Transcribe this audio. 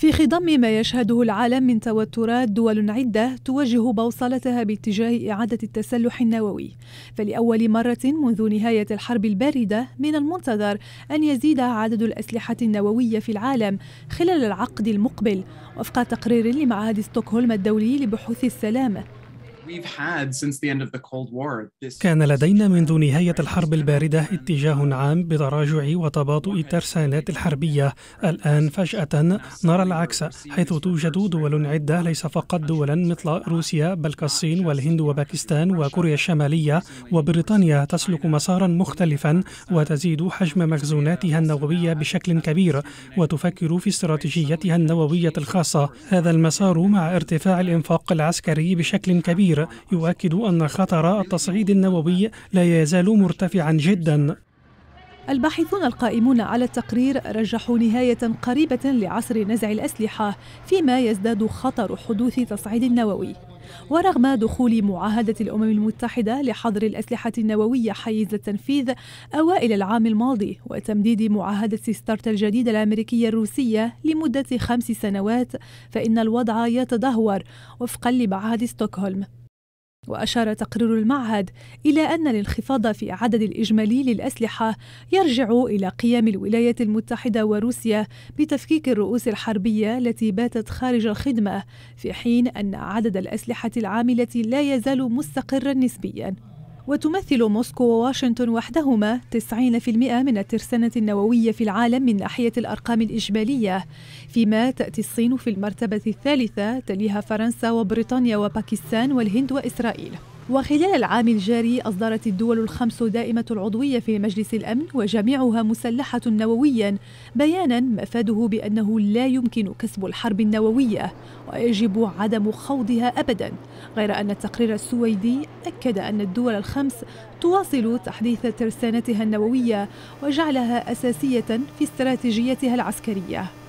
في خضم ما يشهده العالم من توترات دول عدة توجه بوصلتها باتجاه إعادة التسلح النووي فلأول مرة منذ نهاية الحرب الباردة من المنتظر أن يزيد عدد الأسلحة النووية في العالم خلال العقد المقبل وفق تقرير لمعهد ستوكهولم الدولي لبحوث السلام كان لدينا منذ نهاية الحرب الباردة اتجاه عام بتراجع وتباطؤ الترسانات الحربية الآن فجأة نرى العكس حيث توجد دول عدة ليس فقط دولا مثل روسيا بل كالصين والهند وباكستان وكوريا الشمالية وبريطانيا تسلك مسارا مختلفا وتزيد حجم مخزوناتها النووية بشكل كبير وتفكر في استراتيجيتها النووية الخاصة هذا المسار مع ارتفاع الإنفاق العسكري بشكل كبير الكبيره يؤكد أن خطر التصعيد النووي لا يزال مرتفعا جدا الباحثون القائمون على التقرير رجحوا نهاية قريبة لعصر نزع الأسلحة فيما يزداد خطر حدوث تصعيد نووي ورغم دخول معاهدة الأمم المتحدة لحظر الأسلحة النووية حيز التنفيذ أوائل العام الماضي وتمديد معاهدة ستارت الجديدة الأمريكية الروسية لمدة خمس سنوات فإن الوضع يتدهور وفقا لمعهد ستوكهولم وأشار تقرير المعهد إلى أن الانخفاض في عدد الإجمالي للأسلحة يرجع إلى قيام الولايات المتحدة وروسيا بتفكيك الرؤوس الحربية التي باتت خارج الخدمة، في حين أن عدد الأسلحة العاملة لا يزال مستقرا نسبيا. وتمثل موسكو وواشنطن وحدهما 90% من الترسانة النووية في العالم من ناحية الأرقام الإجمالية فيما تأتي الصين في المرتبة الثالثة تليها فرنسا وبريطانيا وباكستان والهند وإسرائيل وخلال العام الجاري أصدرت الدول الخمس دائمة العضوية في مجلس الأمن وجميعها مسلحة نوويا بيانا مفاده بأنه لا يمكن كسب الحرب النووية ويجب عدم خوضها أبدا غير أن التقرير السويدي أكد أن الدول الخمس تواصل تحديث ترسانتها النووية وجعلها أساسية في استراتيجيتها العسكرية